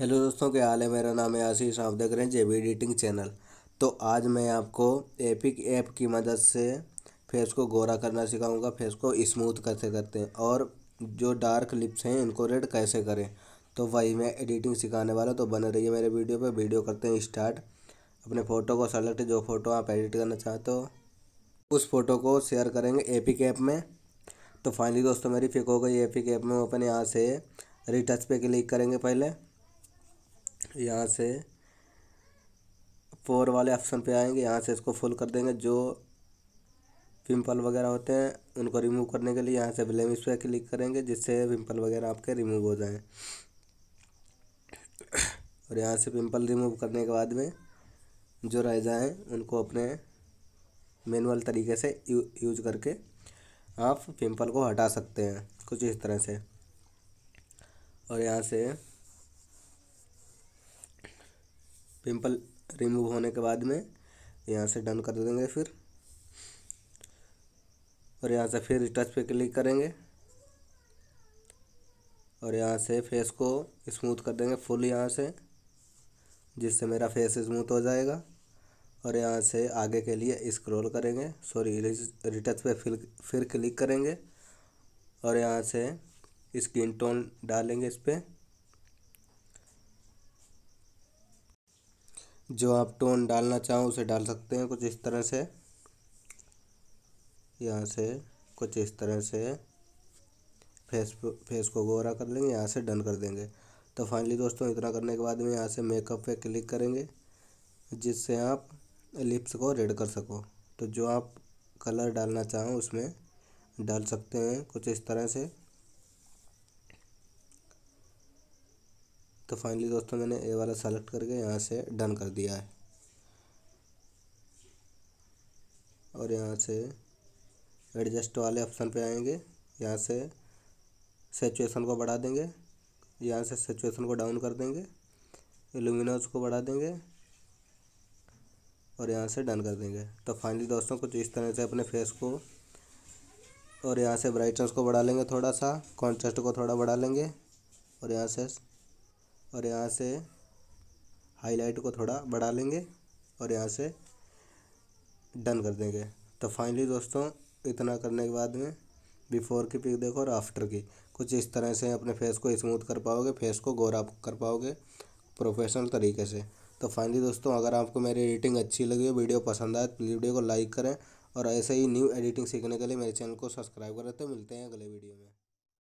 hello दोस्तों क्या हाल है मेरा नाम है आशीष आप देख रहे हैं जेबी एडिटिंग चैनल तो आज मैं आपको एपिक ऐप की मदद से फेस को गोरा करना सिखाऊंगा फेस को स्मूथ कैसे करते हैं और जो डार्क लिप्स हैं इनको रेड कैसे करें तो वही मैं एडिटिंग सिखाने वाला तो बने रहिए मेरे वीडियो पर वीडियो करते हैं स्टार्ट अपने फ़ोटो को सेलेक्ट जो फ़ोटो आप एडिट करना चाहते हो उस फ़ोटो को शेयर करेंगे एपिक ऐप में तो फाइनली दोस्तों मेरी फिक हो गई एपिक ऐप में अपने यहाँ से रिटच पे क्लिक करेंगे पहले यहाँ से फोर वाले ऑप्शन पे आएंगे यहाँ से इसको फुल कर देंगे जो पिंपल वगैरह होते हैं उनको रिमूव करने के लिए यहाँ से इस पर क्लिक करेंगे जिससे पिंपल वगैरह आपके रिमूव हो जाएं और यहाँ से पिंपल रिमूव करने के बाद में जो रह जाएं उनको अपने मैनुअल तरीके से यू, यूज करके आप पिंपल को हटा सकते हैं कुछ इस तरह से और यहाँ से पिंपल रिमूव होने के बाद में यहाँ से डन कर देंगे फिर और यहाँ से फिर टच पे क्लिक करेंगे और यहाँ से फेस को स्मूथ कर देंगे फुल यहाँ से जिससे मेरा फेस स्मूथ हो जाएगा और यहाँ से आगे के लिए स्क्रॉल करेंगे सॉरी रिटच पे फिर फिर क्लिक करेंगे और यहाँ से स्किन टोन डालेंगे इस पर जो आप टोन डालना चाहो उसे डाल सकते हैं कुछ इस तरह से यहाँ से कुछ इस तरह से फेस फेस को गोरा कर लेंगे यहाँ से डन कर देंगे तो फाइनली दोस्तों इतना करने के बाद में यहाँ से मेकअप पे क्लिक करेंगे जिससे आप लिप्स को रेड कर सको तो जो आप कलर डालना चाहो उसमें डाल सकते हैं कुछ इस तरह से तो फाइनली दोस्तों मैंने ए वाला सेलेक्ट करके यहाँ से डन कर दिया है और यहाँ से एडजस्ट वाले ऑप्शन पे आएंगे यहाँ से सेचुएसन को बढ़ा देंगे यहाँ से सेचुएसन को डाउन कर देंगे एलुमिनस को बढ़ा देंगे और यहाँ से डन कर देंगे तो फाइनली दोस्तों कुछ इस तरह से अपने फेस को और यहाँ से ब्राइटनेस को बढ़ा लेंगे थोड़ा सा कॉन्ट्रेस्ट को थोड़ा बढ़ा लेंगे और यहाँ से और यहाँ से हाईलाइट को थोड़ा बढ़ा लेंगे और यहाँ से डन कर देंगे तो फाइनली दोस्तों इतना करने के बाद में बिफ़ोर की पिक देखो और आफ्टर की कुछ इस तरह से अपने फेस को स्मूथ कर पाओगे फेस को गोरा कर पाओगे प्रोफेशनल तरीके से तो फाइनली दोस्तों अगर आपको मेरी एडिटिंग अच्छी लगी हो वीडियो पसंद आए तो प्लीज़ वीडियो को लाइक करें और ऐसे ही न्यू एडिटिंग सीखने के लिए मेरे चैनल को सब्सक्राइब करें तो मिलते हैं अगले वीडियो में